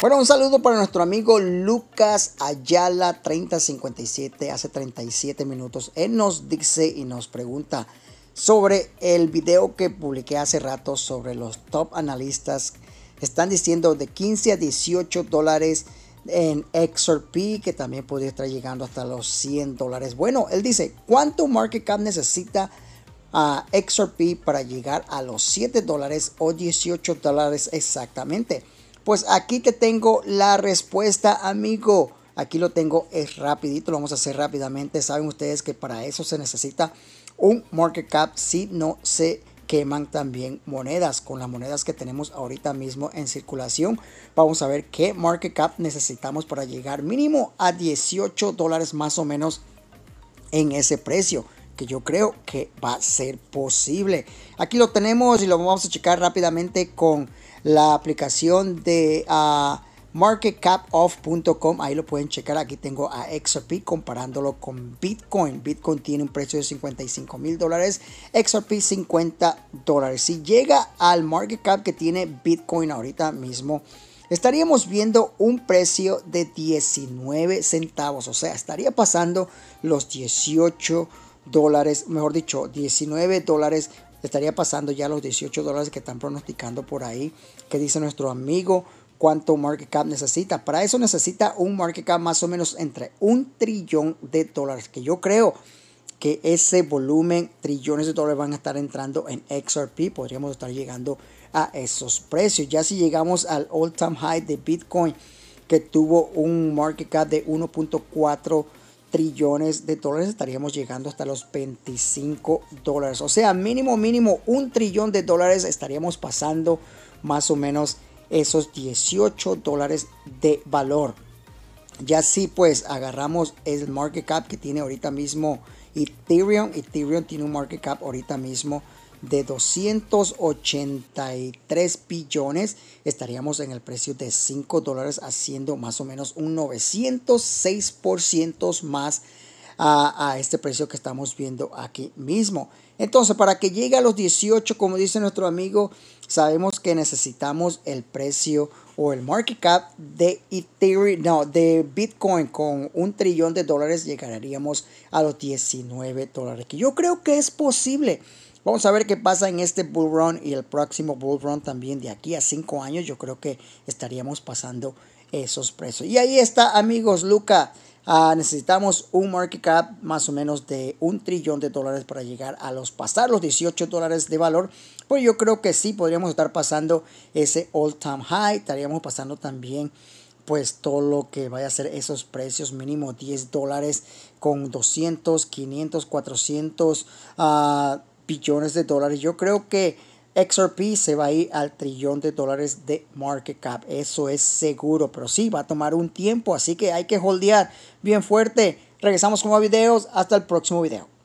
Bueno, un saludo para nuestro amigo Lucas Ayala 3057, hace 37 minutos. Él nos dice y nos pregunta sobre el video que publiqué hace rato sobre los top analistas. Están diciendo de 15 a 18 dólares en XRP, que también podría estar llegando hasta los 100 dólares. Bueno, él dice, ¿cuánto market cap necesita a ah, XRP para llegar a los 7 dólares o 18 dólares exactamente? Pues aquí te tengo la respuesta, amigo. Aquí lo tengo, es rapidito, lo vamos a hacer rápidamente. Saben ustedes que para eso se necesita un market cap si no se queman también monedas. Con las monedas que tenemos ahorita mismo en circulación, vamos a ver qué market cap necesitamos para llegar mínimo a 18 dólares más o menos en ese precio que yo creo que va a ser posible. Aquí lo tenemos y lo vamos a checar rápidamente con la aplicación de ah, marketcapoff.com. Ahí lo pueden checar. Aquí tengo a XRP comparándolo con Bitcoin. Bitcoin tiene un precio de 55 mil dólares, XRP 50 dólares. Si llega al market cap que tiene Bitcoin ahorita mismo, estaríamos viendo un precio de 19 centavos, o sea, estaría pasando los 18 dólares, mejor dicho, 19 dólares, estaría pasando ya los 18 dólares que están pronosticando por ahí, que dice nuestro amigo cuánto market cap necesita. Para eso necesita un market cap más o menos entre un trillón de dólares, que yo creo que ese volumen, trillones de dólares van a estar entrando en XRP, podríamos estar llegando a esos precios. Ya si llegamos al all time high de Bitcoin, que tuvo un market cap de 1.4 trillones de dólares, estaríamos llegando hasta los 25 dólares. O sea, mínimo, mínimo, un trillón de dólares estaríamos pasando más o menos esos 18 dólares de valor. Ya si pues agarramos el market cap que tiene ahorita mismo Ethereum. Ethereum tiene un market cap ahorita mismo de 283 billones, estaríamos en el precio de 5 dólares, haciendo más o menos un 906% más a, a, este precio que estamos viendo aquí mismo. Entonces, para que llegue a los 18, como dice nuestro amigo, sabemos que necesitamos el precio o el market cap de Ethereum, no, de Bitcoin con un trillón de dólares, llegaríamos a los 19 dólares, que yo creo que es posible. Vamos a ver qué pasa en este bull run y el próximo bull run también de aquí a cinco años. Yo creo que estaríamos pasando esos precios. Y ahí está, amigos, Luca. Ah, necesitamos un market cap más o menos de un trillón de dólares para llegar a los pasar los 18 dólares de valor. Pues yo creo que sí podríamos estar pasando ese all time high. Estaríamos pasando también pues todo lo que vaya a ser esos precios mínimo 10 dólares con 200, 500, 400 billones de dólares. Yo creo que XRP se va a ir al trillón de dólares de market cap. Eso es seguro, pero sí, va a tomar un tiempo, así que hay que holdear bien fuerte. Regresamos con más videos. Hasta el próximo video.